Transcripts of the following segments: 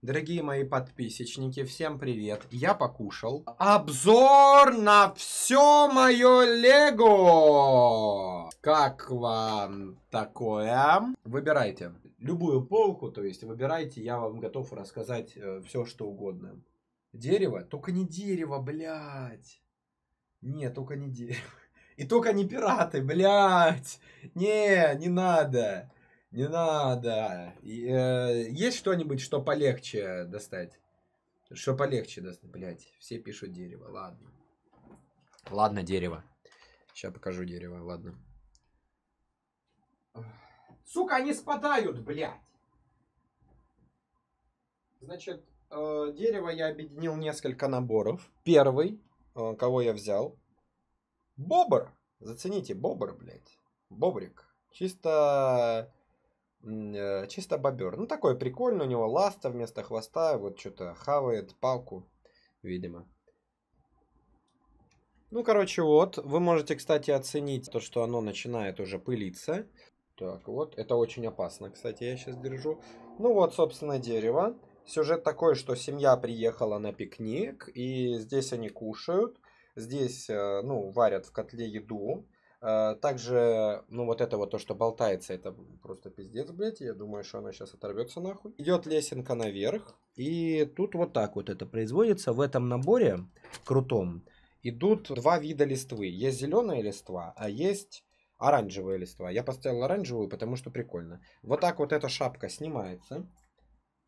Дорогие мои подписчики, всем привет. Я покушал. Обзор на все мое Лего! Как вам такое? А? Выбирайте любую полку, то есть выбирайте, я вам готов рассказать э, все, что угодно. Дерево? Только не дерево, блядь. Нет, только не дерево. И только не пираты, блядь. Не, не надо. Не надо. Э, есть что-нибудь, что полегче достать? Что полегче достать? Блять, все пишут дерево. Ладно. Ладно, дерево. Сейчас покажу дерево, ладно. Сука, они спадают, блядь. Значит, э, дерево я объединил несколько наборов. Первый, э, кого я взял, бобр. Зацените, бобр, блядь. Бобрик. Чисто Э, чисто бобер. Ну, такой прикольный, у него ласта вместо хвоста, вот что-то хавает палку, видимо. Ну, короче, вот. Вы можете, кстати, оценить то, что оно начинает уже пылиться. Так, вот. Это очень опасно, кстати, я сейчас держу. Ну, вот, собственно, дерево. Сюжет такой, что семья приехала на пикник, и здесь они кушают. Здесь, э, ну, варят в котле еду. А, также, ну вот это вот то, что болтается, это просто пиздец, блядь. Я думаю, что она сейчас оторвется нахуй. Идет лесенка наверх. И тут вот так вот это производится. В этом наборе крутом идут два вида листвы. Есть зеленая листва, а есть оранжевая листва. Я поставил оранжевую, потому что прикольно. Вот так вот эта шапка снимается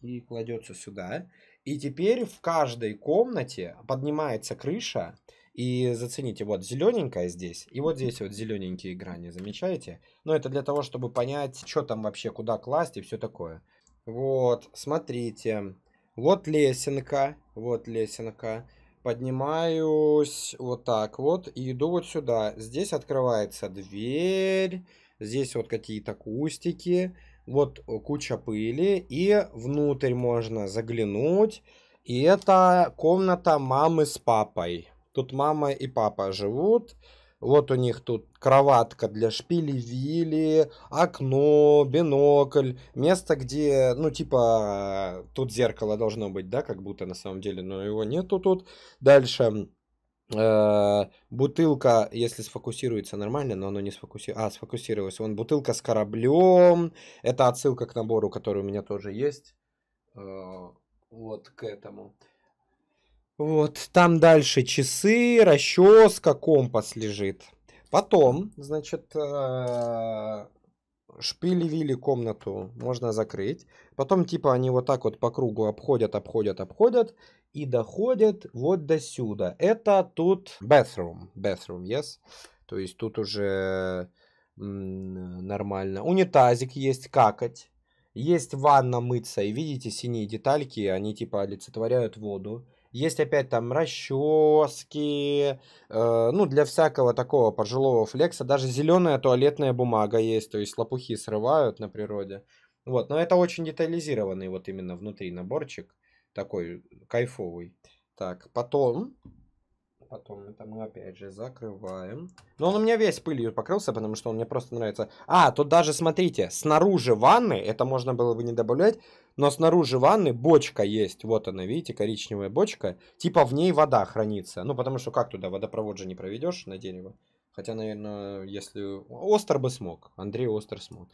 и кладется сюда. И теперь в каждой комнате поднимается крыша, и зацените, вот зелененькая здесь, и вот здесь вот зелененькие грани, замечаете? Но это для того, чтобы понять, что там вообще, куда класть и все такое. Вот, смотрите. Вот лесенка, вот лесенка. Поднимаюсь вот так вот и иду вот сюда. Здесь открывается дверь, здесь вот какие-то кустики, вот куча пыли. И внутрь можно заглянуть. И это комната мамы с папой. Тут мама и папа живут. Вот у них тут кроватка для шпили-вили, окно, бинокль, место, где, ну, типа, тут зеркало должно быть, да, как будто на самом деле, но его нету тут. Дальше э, бутылка, если сфокусируется нормально, но оно не сфокусируется. А, сфокусировалось. Вон бутылка с кораблем. Это отсылка к набору, который у меня тоже есть. Э, вот к этому. Вот, там дальше часы, расческа, компас лежит. Потом, значит, э, шпили-вили комнату можно закрыть. Потом, типа, они вот так вот по кругу обходят, обходят, обходят. И доходят вот до сюда. Это тут bathroom. Bathroom, yes. То есть тут уже нормально. Унитазик есть, какать. Есть ванна мыться. И видите, синие детальки, они типа олицетворяют воду. Есть опять там расчески, э, ну, для всякого такого пожилого флекса. Даже зеленая туалетная бумага есть, то есть лопухи срывают на природе. Вот, но это очень детализированный вот именно внутри наборчик, такой кайфовый. Так, потом, потом это мы опять же закрываем. Но он у меня весь пылью покрылся, потому что он мне просто нравится. А, тут даже, смотрите, снаружи ванны, это можно было бы не добавлять, но снаружи ванны бочка есть. Вот она, видите, коричневая бочка. Типа в ней вода хранится. Ну, потому что как туда? Водопровод же не проведешь на дерево. Хотя, наверное, если... Остер бы смог. Андрей Остер смог.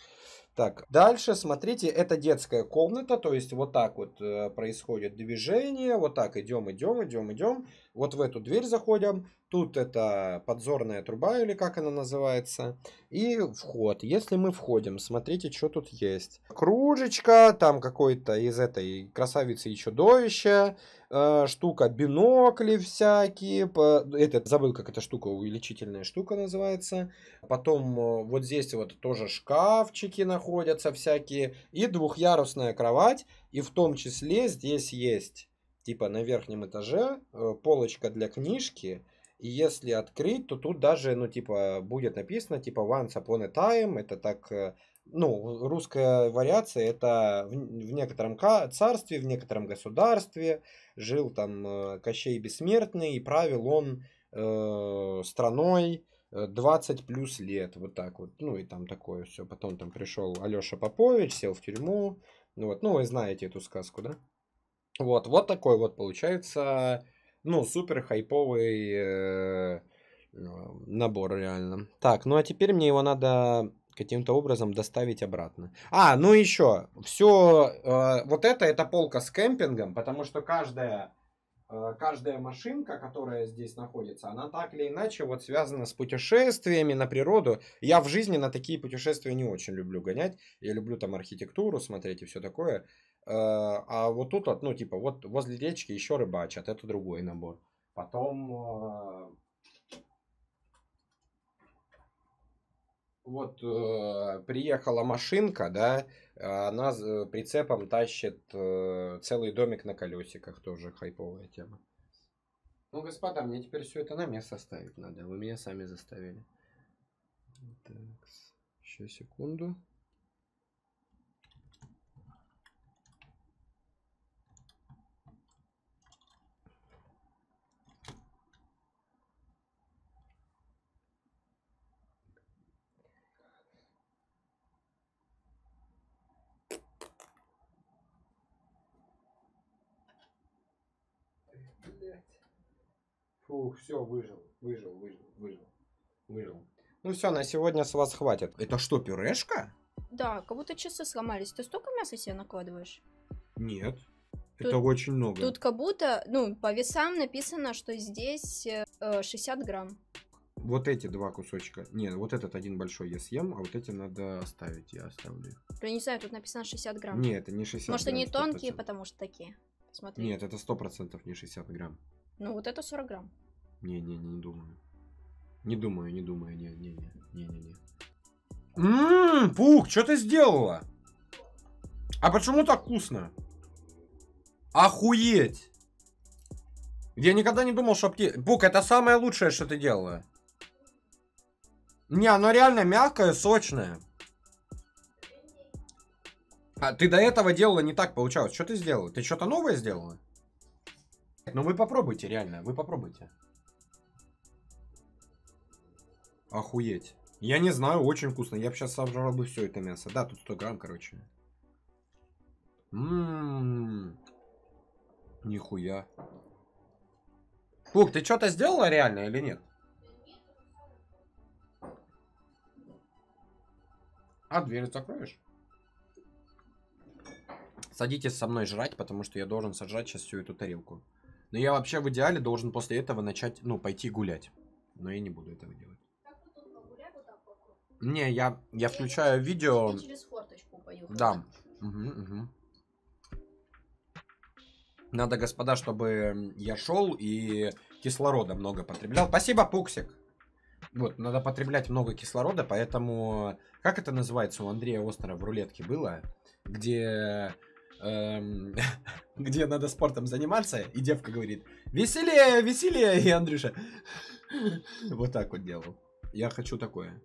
Так, дальше, смотрите, это детская комната. То есть вот так вот э, происходит движение. Вот так идем, идем, идем, идем. Вот в эту дверь заходим. Тут это подзорная труба или как она называется. И вход. Если мы входим, смотрите, что тут есть. Кружечка, там какой-то из этой красавицы и чудовища. Э, штука, бинокли всякие. По, это, забыл, как эта штука, увеличительная штука называется. Потом э, вот здесь вот тоже шкафчики находятся всякие. И двухъярусная кровать. И в том числе здесь есть типа на верхнем этаже э, полочка для книжки, и если открыть, то тут даже, ну, типа, будет написано, типа, once upon a time, это так, э, ну, русская вариация, это в, в некотором царстве, в некотором государстве, жил там э, Кощей Бессмертный, и правил он э, страной 20 плюс лет, вот так вот, ну, и там такое все. Потом там пришел Алеша Попович, сел в тюрьму, ну вот, ну, вы знаете эту сказку, да? Вот, вот такой вот получается, ну, супер хайповый э, набор реально. Так, ну а теперь мне его надо каким-то образом доставить обратно. А, ну еще, все, э, вот это, это полка с кемпингом, потому что каждая, э, каждая машинка, которая здесь находится, она так или иначе вот связана с путешествиями на природу. Я в жизни на такие путешествия не очень люблю гонять. Я люблю там архитектуру смотреть и все такое. Э, а вот тут, ну, типа, вот возле речки еще рыбачат, это другой набор. Потом э, вот э, приехала машинка, да, она э, прицепом тащит э, целый домик на колесиках, тоже хайповая тема. Ну, господа, мне теперь все это на место ставить надо, вы меня сами заставили. Так, еще секунду. блядь. Фух, все, выжил, выжил, выжил, выжил, выжил. Ну все, на сегодня с вас хватит. Это что, пюрешка? Да, как будто часы сломались. Ты столько мяса себе накладываешь? Нет. Тут, это очень много. Тут как будто, ну, по весам написано, что здесь э, 60 э, грамм. Вот эти два кусочка. Нет, вот этот один большой я съем, а вот эти надо оставить. Я оставлю их. Ну, я не знаю, тут написано 60 грамм. Нет, это не 60 Может, грамм, они тонкие, потому что такие. Смотри. Нет, это сто процентов не 60 грамм. Ну вот это 40 грамм. Не, не, не, не думаю. Не думаю, не думаю, не, не, не, не, не, не. Ммм, пух, что ты сделала? А почему так вкусно? Охуеть! Я никогда не думал, что пти... Пук, это самое лучшее, что ты делала. Не, оно реально мягкое, сочное. А ты до этого делала не так, получалось. Что ты сделала? Ты что-то новое сделала? Ну вы попробуйте, реально, вы попробуйте. Охуеть. Я не знаю, очень вкусно. Я бы сейчас сожрал бы все это мясо. Да, тут 100 грамм, короче. Ммм. Нихуя. Пук, ты что-то сделала реально или нет? А дверь закроешь? Садитесь со мной жрать, потому что я должен сожрать сейчас всю эту тарелку. Но я вообще в идеале должен после этого начать, ну, пойти гулять. Но я не буду этого делать. Не, я, я включаю видео. Да. Угу, угу. Надо, господа, чтобы я шел и кислорода много потреблял. Спасибо, Пуксик. Вот, надо потреблять много кислорода, поэтому... Как это называется у Андрея Остера в рулетке было? Где Эм, где надо спортом заниматься, и девка говорит, веселее, веселее, и Андрюша вот так вот делал. Я хочу такое.